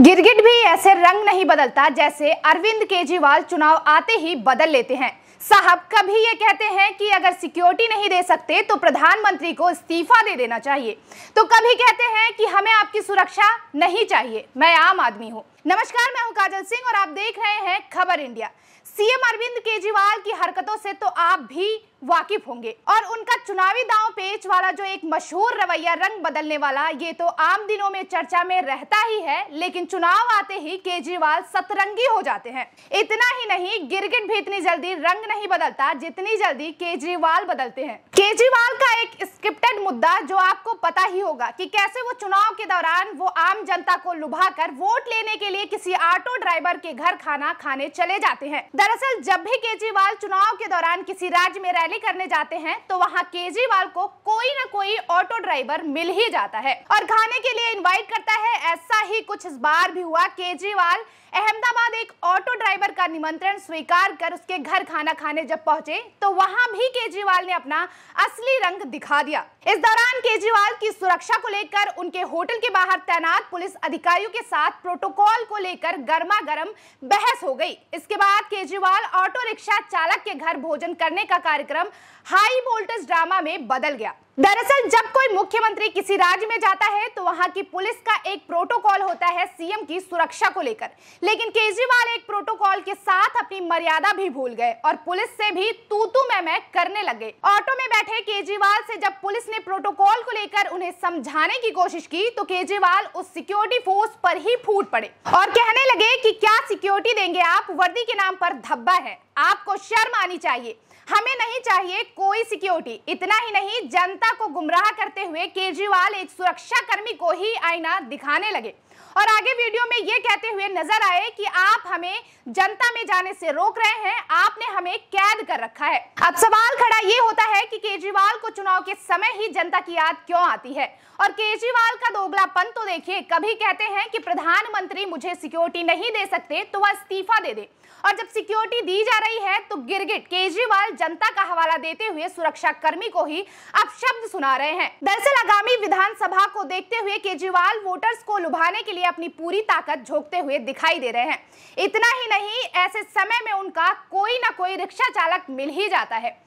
गिरगिट भी ऐसे रंग नहीं बदलता जैसे अरविंद केजरीवाल चुनाव आते ही बदल लेते हैं साहब कभी ये कहते हैं कि अगर सिक्योरिटी नहीं दे सकते तो प्रधानमंत्री को इस्तीफा दे देना चाहिए तो कभी कहते हैं कि हमें आपकी सुरक्षा नहीं चाहिए मैं आम आदमी हूँ नमस्कार मैं हूँ काजल सिंह और आप देख रहे हैं खबर इंडिया सीएम अरविंद केजरीवाल की हरकतों से तो आप भी वाकिफ होंगे और उनका चुनावी दांव पेच वाला जो एक मशहूर रवैया रंग बदलने वाला ये तो आम दिनों में चर्चा में रहता ही है लेकिन चुनाव आते ही केजरीवाल सतरंगी हो जाते हैं इतना ही नहीं गिरगिट भी इतनी जल्दी रंग नहीं बदलता जितनी जल्दी केजरीवाल बदलते हैं केजरीवाल का एक स्क्रिप्टेड मुद्दा जो आपको पता ही होगा कि कैसे वो चुनाव के दौरान वो आम जनता को लुभाकर वोट लेने के लिए किसी ऑटो ड्राइवर के घर खाना खाने चले जाते हैं दरअसल जब भी केजरीवाल चुनाव के दौरान किसी राज्य में रैली करने जाते हैं तो वहाँ केजरीवाल को कोई न कोई ऑटो ड्राइवर मिल ही जाता है और खाने के लिए इन्वाइट करता है ऐसा ही कुछ इस बार भी हुआ केजरीवाल अहमदाबाद एक ऑटो ड्राइवर का निमंत्रण स्वीकार कर उसके घर खाना खाने जब पहुंचे तो वहां भी केजरीवाल ने अपना असली रंग दिखा दिया इस दौरान केजरीवाल की सुरक्षा को लेकर उनके होटल के बाहर तैनात पुलिस अधिकारियों के साथ प्रोटोकॉल को लेकर गर्मा गर्म बहस हो गई इसके बाद केजरीवाल ऑटो रिक्शा चालक के घर भोजन करने का कार्यक्रम हाई वोल्टेज ड्रामा में बदल गया दरअसल जब कोई मुख्यमंत्री किसी राज्य में जाता है तो वहां की पुलिस का एक प्रोटोकॉल होता है सीएम की सुरक्षा को लेकर लेकिन केजरीवाल एक प्रोटोकॉल के साथ अपनी मर्यादा भी भूल गए और पुलिस से भी तू तू मैं मैं करने लगे ऑटो में बैठे केजरीवाल से जब पुलिस ने प्रोटोकॉल को लेकर उन्हें समझाने की कोशिश की तो केजरीवाल उस सिक्योरिटी फोर्स पर ही फूट पड़े और कहने लगे की क्या सिक्योरिटी देंगे आप वर्दी के नाम पर धब्बा है आपको शर्म आनी चाहिए हमें नहीं चाहिए कोई सिक्योरिटी इतना ही नहीं जनता को गुमराह करते हुए केजरीवाल एक सुरक्षा कर्मी को ही आईना दिखाने लगे और आगे वीडियो में ये कहते हुए नजर आए कि आप हमें जनता में जाने से रोक रहे हैं आपने हमें कैद कर रखा है अब सवाल खड़ा ये होता है कि केजरीवाल को चुनाव के समय ही जनता की याद क्यों आती है और केजरीवाल का दोगलापन तो देखिए कभी कहते हैं कि प्रधानमंत्री मुझे सिक्योरिटी नहीं दे सकते तो वह इस्तीफा दे दे और जब सिक्योरिटी दी जा रही है तो गिरगिट केजरीवाल जनता का हवाला देते हुए सुरक्षा कर्मी को ही अब शब्द सुना रहे हैं दरअसल आगामी विधानसभा को देखते हुए केजरीवाल वोटर्स को लुभाने के लिए अपनी पूरी ताकत झोंकते हुए दिखाई दे रहे हैं इतना ही नहीं ऐसे समय में उनका कोई ना कोई रिक्शा चालक मिल ही जाता है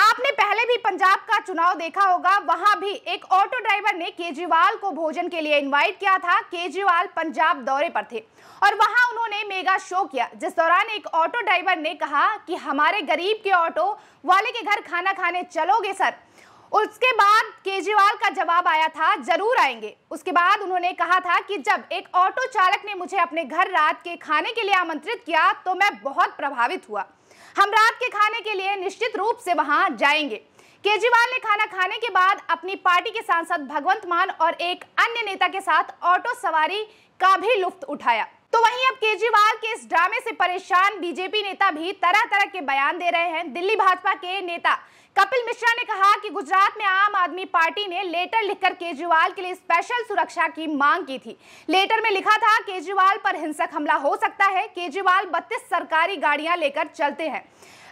आपने पहले भी पंजाब का चुनाव देखा होगा वहां भी एक ऑटो ड्राइवर ने केजरीवाल को भोजन के लिए इनवाइट किया था केजरीवाल पंजाब दौरे पर थे और वहां उन्होंने मेगा शो किया जिस दौरान एक ऑटो ड्राइवर ने कहा कि हमारे गरीब के ऑटो वाले के घर खाना खाने चलोगे सर उसके बाद केजरीवाल का जवाब आया था जरूर आएंगे उसके बाद उन्होंने कहा था कि जब एक ऑटो चालक ने मुझे अपने घर रात के खाने के लिए आमंत्रित किया तो मैं बहुत प्रभावित हुआ हम रात के खाने के लिए निश्चित रूप से वहां जाएंगे केजरीवाल ने खाना खाने के बाद अपनी पार्टी के सांसद भगवंत मान और एक अन्य नेता के साथ ऑटो सवारी का भी लुफ्त उठाया तो वहीं अब केजरीवाल के इस ड्रामे से परेशान बीजेपी नेता भी तरह तरह के बयान दे रहे हैं दिल्ली भाजपा के नेता कपिल मिश्रा ने कहा कि गुजरात में आम आदमी पार्टी ने लेटर लिखकर केजरीवाल के लिए स्पेशल सुरक्षा की मांग की थी लेटर में लिखा था केजरीवाल पर हिंसक हमला हो सकता है केजरीवाल 32 सरकारी गाड़ियां लेकर चलते हैं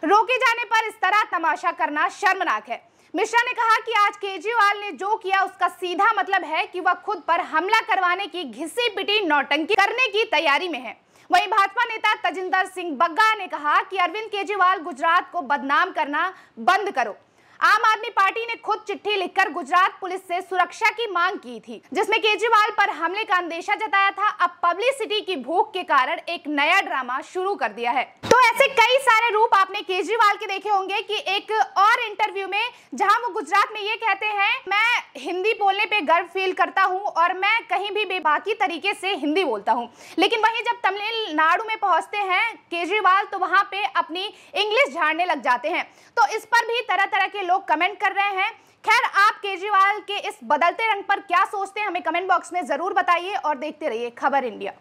रोके जाने पर इस तरह तमाशा करना शर्मनाक है मिश्रा ने कहा कि आज केजरीवाल ने जो किया उसका सीधा मतलब है कि वह खुद पर हमला करवाने की घिसी पिटी नौटंकी करने की तैयारी में है वहीं भाजपा नेता तजिंदर सिंह बग्गा ने कहा कि अरविंद केजरीवाल गुजरात को बदनाम करना बंद करो आम आदमी पार्टी ने खुद चिट्ठी लिखकर गुजरात पुलिस से सुरक्षा की मांग की थी जिसमें केजरीवाल पर हमले का अंदेशा जताया था अब पब्लिसिटी की भूख के कारण एक नया ड्रामा शुरू कर दिया है तो ऐसे कई सारे रूप आपने केजरीवाल के देखे होंगे कि एक और इंटरव्यू में जहां वो गुजरात में ये कहते हैं मैं हिंदी बोलने पे गर्व फील करता हूं और मैं कहीं भी बेबाकी तरीके से हिंदी बोलता हूं लेकिन वहीं जब तमिलनाडु में पहुंचते हैं केजरीवाल तो वहां पे अपनी इंग्लिश झाड़ने लग जाते हैं तो इस पर भी तरह तरह के लोग कमेंट कर रहे हैं खैर आप केजरीवाल के इस बदलते रंग पर क्या सोचते हैं हमें कमेंट बॉक्स में जरूर बताइए और देखते रहिए खबर इंडिया